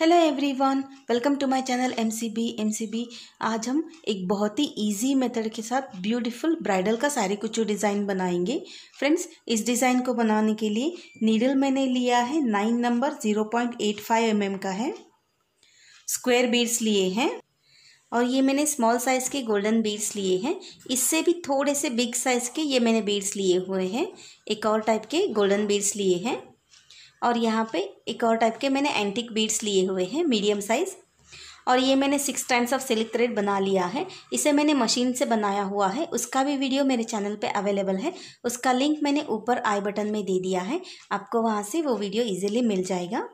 hello everyone welcome to my channel MCB MCB आज हम एक बहुत ही इजी मेथड के साथ ब्यूटीफुल ब्राइडल का सारी कुछ डिज़ाइन बनाएंगे फ्रेंड्स इस डिज़ाइन को बनाने के लिए नीडल मैंने लिया है nine number zero point eight five M M का है स्क्वायर बीड्स लिए हैं और ये मैंने स्मॉल साइज़ के गोल्डन बीड्स लिए हैं इससे भी थोड़े से बिग साइज़ के ये मैंने बीड्स लिए हुए हैं एक और टाइप के गोल्डन बीड्स लिए हैं और यहाँ पे एक और टाइप के मैंने एंटिक बीड्स लिए हुए हैं मीडियम साइज़ और ये मैंने six times of silk thread बना लिया है इसे मैंने मशीन से बनाया हुआ है उसका भी वीडियो मेरे चैनल पे अवेलेबल है उसका लिंक मैंने ऊपर आई बटन में दे दिया है आपको वहाँ से वो वीडियो ईजिली मिल जाएगा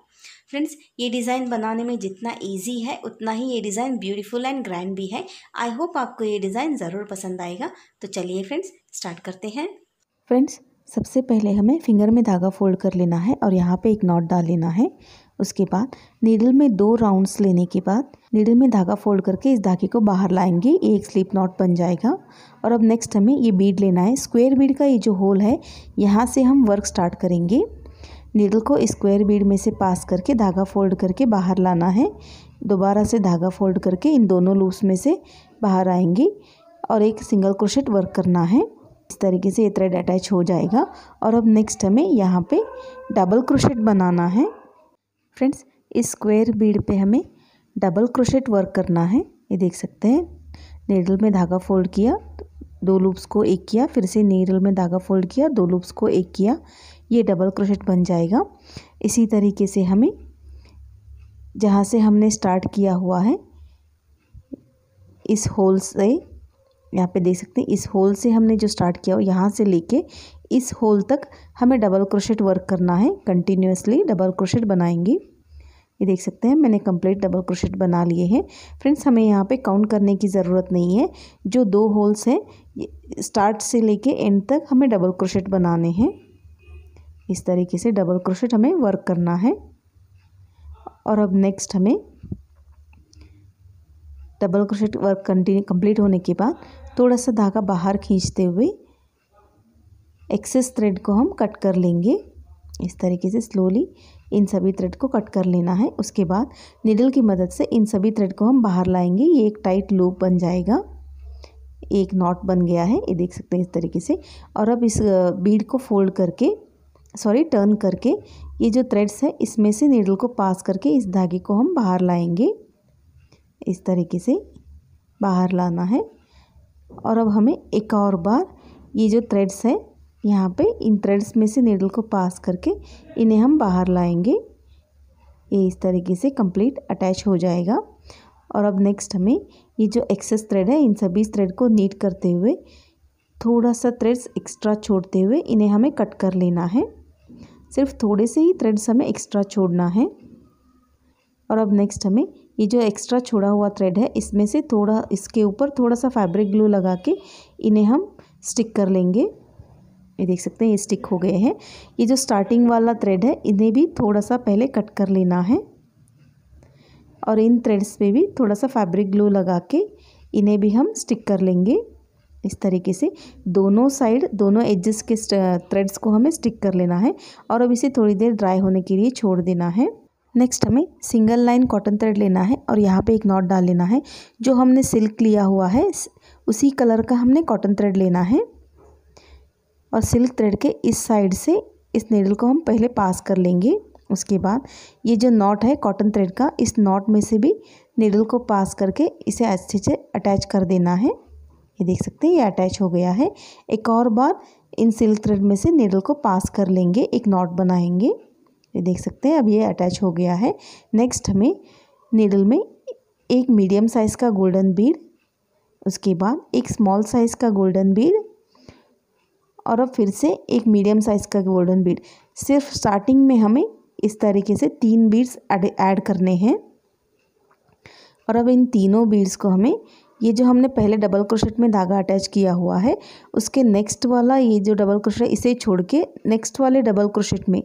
फ्रेंड्स ये डिज़ाइन बनाने में जितना ईजी है उतना ही ये डिज़ाइन ब्यूटीफुल एंड ग्रैंड भी है आई होप आपको ये डिज़ाइन ज़रूर पसंद आएगा तो चलिए फ्रेंड्स स्टार्ट करते हैं फ्रेंड्स सबसे पहले हमें फिंगर में धागा फोल्ड कर लेना है और यहाँ पे एक नॉट डाल लेना है उसके बाद नीडल में दो राउंड्स लेने के बाद नीडल में धागा फोल्ड करके इस धागे को बाहर लाएंगे एक स्लिप नॉट बन जाएगा और अब नेक्स्ट हमें ये बीड लेना है स्क्वायर बीड का ये जो होल है यहाँ से हम वर्क स्टार्ट करेंगे नीडल को स्क्वायर बीड में से पास करके धागा फोल्ड करके बाहर लाना है दोबारा से धागा फोल्ड करके इन दोनों लूप्स में से बाहर आएंगे और एक सिंगल क्रोशेट वर्क करना है इस तरीके से ये थ्रेड अटैच हो जाएगा और अब नेक्स्ट हमें यहाँ पे डबल क्रोशेट बनाना है फ्रेंड्स इस स्क्वायर बीड पे हमें डबल क्रोशेट वर्क करना है ये देख सकते हैं नीडल में धागा फोल्ड किया दो लूप्स को एक किया फिर से नीडल में धागा फोल्ड किया दो लूप्स को एक किया ये डबल क्रोशेट बन जाएगा इसी तरीके से हमें जहाँ से हमने स्टार्ट किया हुआ है इस होल से यहाँ पे देख सकते हैं इस होल से हमने जो स्टार्ट किया हो यहाँ से लेके इस होल तक हमें डबल क्रोशेट वर्क करना है कंटिन्यूसली डबल क्रोशेट बनाएंगे ये देख सकते हैं मैंने कंप्लीट डबल क्रोशेट बना लिए हैं फ्रेंड्स हमें यहाँ पे काउंट करने की ज़रूरत नहीं है जो दो होल्स हैं स्टार्ट से ले एंड तक हमें डबल क्रोशेट बनाने हैं इस तरीके से डबल क्रोशेट हमें वर्क करना है और अब नेक्स्ट हमें double crochet work continue complete होने के बाद थोड़ा सा धागा बाहर खींचते हुए एक्सेस थ्रेड को हम कट कर लेंगे इस तरीके से स्लोली इन सभी थ्रेड को कट कर लेना है उसके बाद निडल की मदद से इन सभी थ्रेड को हम बाहर लाएंगे ये एक टाइट लूप बन जाएगा एक नॉट बन गया है ये देख सकते हैं इस तरीके से और अब इस बीड को फोल्ड करके सॉरी टर्न करके ये जो थ्रेड्स है इसमें से निडल को पास करके इस धागे को हम बाहर लाएंगे इस तरीके से बाहर लाना है और अब हमें एक और बार ये जो थ्रेड्स है यहाँ पे इन थ्रेड्स में से नीडल को पास करके इन्हें हम बाहर लाएंगे ये इस तरीके से कंप्लीट अटैच हो जाएगा और अब नेक्स्ट हमें ये जो एक्सेस थ्रेड है इन सभी थ्रेड को नीट करते हुए थोड़ा सा थ्रेड्स एक्स्ट्रा छोड़ते हुए इन्हें हमें कट कर लेना है सिर्फ थोड़े से ही थ्रेड्स हमें एक्स्ट्रा छोड़ना है और अब नेक्स्ट हमें ये जो एक्स्ट्रा छोड़ा हुआ थ्रेड है इसमें से थोड़ा इसके ऊपर थोड़ा सा फैब्रिक ग्लू लगा के इन्हें हम स्टिक कर लेंगे ये देख सकते हैं ये स्टिक हो गए हैं ये जो स्टार्टिंग वाला थ्रेड है इन्हें भी थोड़ा सा पहले कट कर लेना है और इन थ्रेड्स पे भी थोड़ा सा फैब्रिक ग्लू लगा के इन्हें भी हम स्टिक कर लेंगे इस तरीके से दोनों साइड दोनों एजेस के थ्रेड्स को हमें स्टिक कर लेना है और अब इसे थोड़ी देर ड्राई होने के लिए छोड़ देना है नेक्स्ट हमें सिंगल लाइन कॉटन थ्रेड लेना है और यहाँ पे एक नॉट डाल लेना है जो हमने सिल्क लिया हुआ है उसी कलर का हमने कॉटन थ्रेड लेना है और सिल्क थ्रेड के इस साइड से इस नेडल को हम पहले पास कर लेंगे उसके बाद ये जो नॉट है कॉटन थ्रेड का इस नॉट में से भी नेडल को पास करके इसे अच्छे से अटैच कर देना है ये देख सकते हैं ये अटैच हो गया है एक और बार इन सिल्क थ्रेड में से नेडल को पास कर लेंगे एक नॉट बनाएंगे ये देख सकते हैं अब ये अटैच हो गया है नेक्स्ट हमें नीडल में एक मीडियम साइज़ का गोल्डन बीड उसके बाद एक स्मॉल साइज़ का गोल्डन बीड और अब फिर से एक मीडियम साइज़ का गोल्डन बीड सिर्फ स्टार्टिंग में हमें इस तरीके से तीन बीड्स ऐड करने हैं और अब इन तीनों बीड्स को हमें ये जो हमने पहले डबल क्रोशेट में धागा अटैच किया हुआ है उसके नेक्स्ट वाला ये जो डबल क्रोशेट इसे छोड़ के नेक्स्ट वाले डबल क्रोशेट में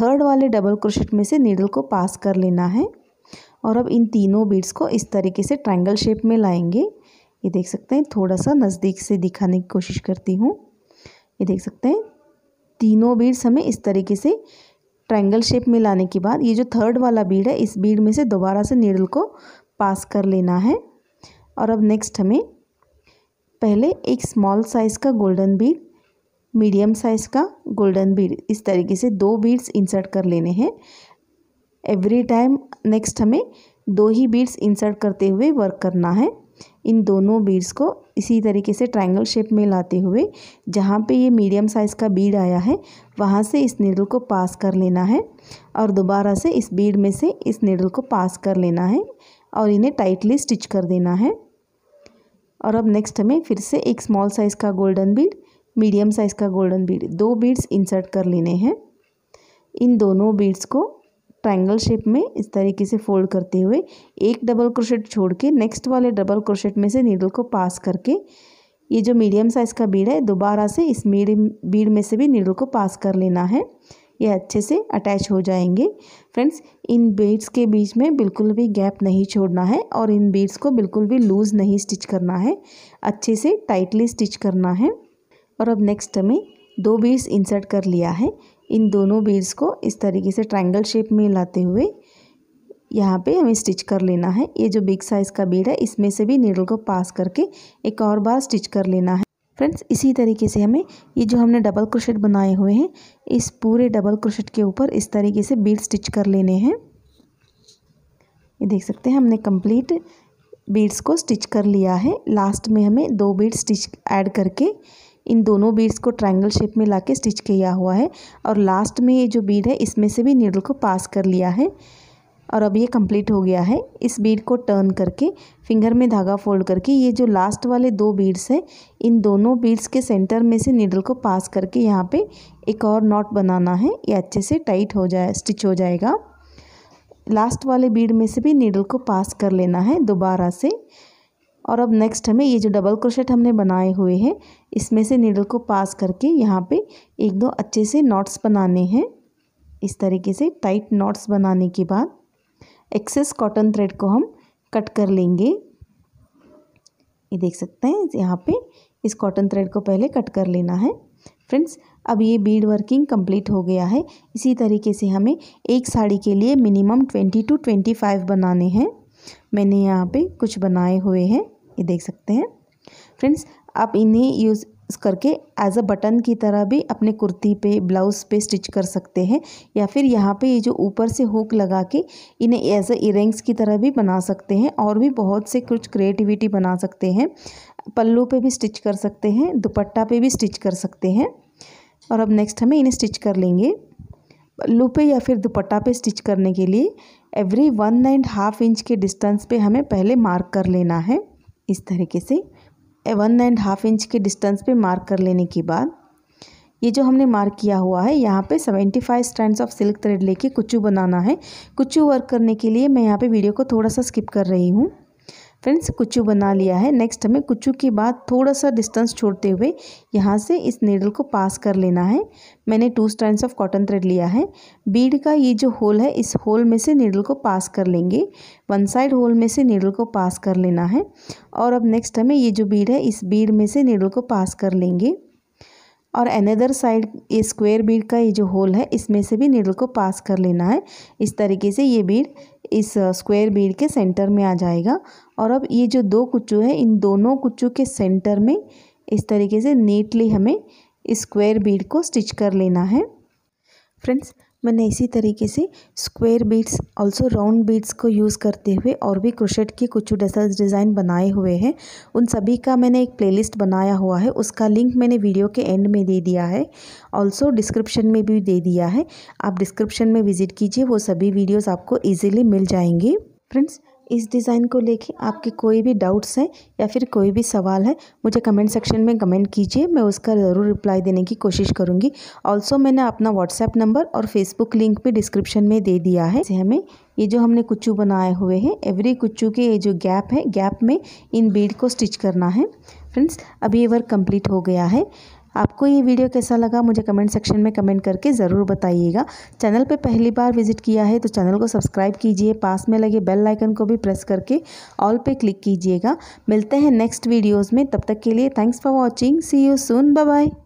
थर्ड वाले डबल क्रोशेट में से नीडल को पास कर लेना है और अब इन तीनों बीड्स को इस तरीके से ट्रायंगल शेप में लाएंगे ये देख सकते हैं थोड़ा सा नज़दीक से दिखाने की कोशिश करती हूँ ये देख सकते हैं तीनों बीड्स हमें इस तरीके से ट्रायंगल शेप में लाने के बाद ये जो थर्ड वाला बीड है इस बीड में से दोबारा से नीडल को पास कर लेना है और अब नेक्स्ट हमें पहले एक स्मॉल साइज़ का गोल्डन बीड मीडियम साइज़ का गोल्डन बीड इस तरीके से दो बीड्स इंसर्ट कर लेने हैं एवरी टाइम नेक्स्ट हमें दो ही बीड्स इंसर्ट करते हुए वर्क करना है इन दोनों बीड्स को इसी तरीके से ट्रायंगल शेप में लाते हुए जहाँ पे ये मीडियम साइज़ का बीड आया है वहाँ से इस नीडल को पास कर लेना है और दोबारा से इस बीड में से इस नीडल को पास कर लेना है और इन्हें टाइटली स्टिच कर देना है और अब नेक्स्ट हमें फिर से एक स्मॉल साइज़ का गोल्डन बीड मीडियम साइज़ का गोल्डन बीड दो बीड्स इंसर्ट कर लेने हैं इन दोनों बीड्स को ट्रायंगल शेप में इस तरीके से फोल्ड करते हुए एक डबल क्रोशेट छोड़ के नेक्स्ट वाले डबल क्रोशेट में से नीडल को पास करके ये जो मीडियम साइज़ का बीड है दोबारा से इस मीडियम बीड में से भी नीडल को पास कर लेना है ये अच्छे से अटैच हो जाएंगे फ्रेंड्स इन बीड्स के बीच में बिल्कुल भी गैप नहीं छोड़ना है और इन बीड्स को बिल्कुल भी लूज़ नहीं स्टिच करना है अच्छे से टाइटली स्टिच करना है और अब नेक्स्ट हमें दो बीड्स इंसर्ट कर लिया है इन दोनों बीड्स को इस तरीके से ट्रायंगल शेप में लाते हुए यहाँ पे हमें स्टिच कर लेना है ये जो बिग साइज़ का बीड है इसमें से भी नीडल को पास करके एक और बार स्टिच कर लेना है फ्रेंड्स इसी तरीके से हमें ये जो हमने डबल क्रोशेट बनाए हुए हैं इस पूरे डबल क्रोशेट के ऊपर इस तरीके से बीड स्टिच कर लेने हैं ये देख सकते हैं हमने कंप्लीट बीड्स को स्टिच कर लिया है लास्ट में हमें दो बीड स्टिच ऐड करके इन दोनों बीड्स को ट्रायंगल शेप में लाके स्टिच किया हुआ है और लास्ट में ये जो बीड है इसमें से भी नीडल को पास कर लिया है और अब ये कंप्लीट हो गया है इस बीड को टर्न करके फिंगर में धागा फोल्ड करके ये जो लास्ट वाले दो बीड्स हैं इन दोनों बीड्स के सेंटर में से नीडल को पास करके यहाँ पे एक और नॉट बनाना है ये अच्छे से टाइट हो जाए स्टिच हो जाएगा लास्ट वाले बीड में से भी नीडल को पास कर लेना है दोबारा से और अब नेक्स्ट हमें ये जो डबल क्रोशेट हमने बनाए हुए हैं इसमें से नीडल को पास करके यहाँ पर एक दो अच्छे से नॉट्स बनाने हैं इस तरीके से टाइट नॉट्स बनाने के बाद एक्सेस कॉटन थ्रेड को हम कट कर लेंगे ये देख सकते हैं यहाँ पे इस कॉटन थ्रेड को पहले कट कर लेना है फ्रेंड्स अब ये बीड वर्किंग कंप्लीट हो गया है इसी तरीके से हमें एक साड़ी के लिए minimum twenty to twenty five बनाने हैं मैंने यहाँ पे कुछ बनाए हुए हैं ये देख सकते हैं फ्रेंड्स आप इन्हें यूज़ करके एज अ बटन की तरह भी अपने कुर्ती पे ब्लाउज़ पे स्टिच कर सकते हैं या फिर यहाँ पे ये जो ऊपर से हुक लगा के इन्हें एज अ इयरिंग्स की तरह भी बना सकते हैं और भी बहुत से कुछ क्रिएटिविटी बना सकते हैं पल्लू पे भी स्टिच कर सकते हैं दुपट्टा पे भी स्टिच कर सकते हैं और अब नेक्स्ट हमें इन्हें स्टिच कर लेंगे पल्लू पे या फिर दुपट्टा पे स्टिच करने के लिए every one and half inch के डिस्टेंस पे हमें पहले मार्क कर लेना है इस तरीके से वन एंड हाफ इंच के डिस्टेंस पे मार्क कर लेने के बाद ये जो हमने मार्क किया हुआ है यहाँ पे five stand of silk thread लेके कुचू बनाना है कुचू वर्क करने के लिए मैं यहाँ पे वीडियो को थोड़ा सा स्किप कर रही हूँ फ्रेंड्स कुचू बना लिया है नेक्स्ट हमें कुच्चू के बाद थोड़ा सा डिस्टेंस छोड़ते हुए यहाँ से इस नीडल को पास कर लेना है मैंने two stand of cotton thread लिया है बीड का ये जो होल है इस होल में से नीडल को पास कर लेंगे वन साइड होल में से नीडल को पास कर लेना है और अब नेक्स्ट हमें ये जो बीड है इस बीड में से नीडल को पास कर लेंगे और अनदर साइड ये स्क्वायर बीड का ये जो होल है इसमें से भी नीडल को पास कर लेना है इस तरीके से ये बीड इस स्क्वायर बीड के सेंटर में आ जाएगा और अब ये जो दो कुचू है इन दोनों कुच्चू के सेंटर में इस तरीके से नीटली हमें स्क्वायर बीड को स्टिच कर लेना है फ्रेंड्स मैंने इसी तरीके से square beads also round beads को यूज़ करते हुए और भी क्रोशेट के कुछ डेसल्स डिज़ाइन बनाए हुए हैं उन सभी का मैंने एक प्लेलिस्ट बनाया हुआ है उसका लिंक मैंने वीडियो के एंड में दे दिया है ऑल्सो डिस्क्रिप्शन में भी दे दिया है आप डिस्क्रिप्शन में विज़िट कीजिए वो सभी वीडियोज़ आपको ईजिली मिल जाएंगे फ्रेंड्स इस डिज़ाइन को लेके आपके कोई भी डाउट्स हैं या फिर कोई भी सवाल है मुझे कमेंट सेक्शन में कमेंट कीजिए मैं उसका ज़रूर रिप्लाई देने की कोशिश करूँगी ऑल्सो मैंने अपना व्हाट्सएप नंबर और फेसबुक लिंक भी डिस्क्रिप्शन में दे दिया है हमें ये जो हमने कुच्चू बनाए हुए हैं एवरी कुच्चू के ये जो गैप है गैप में इन बीड को स्टिच करना है फ्रेंड्स अभी ये वर्क कम्प्लीट हो गया है आपको ये वीडियो कैसा लगा मुझे कमेंट सेक्शन में कमेंट करके ज़रूर बताइएगा चैनल पर पहली बार विजिट किया है तो चैनल को सब्सक्राइब कीजिए पास में लगे बेल आइकन को भी प्रेस करके ऑल पे क्लिक कीजिएगा मिलते हैं नेक्स्ट वीडियोज़ में तब तक के लिए thanks for watching see you soon bye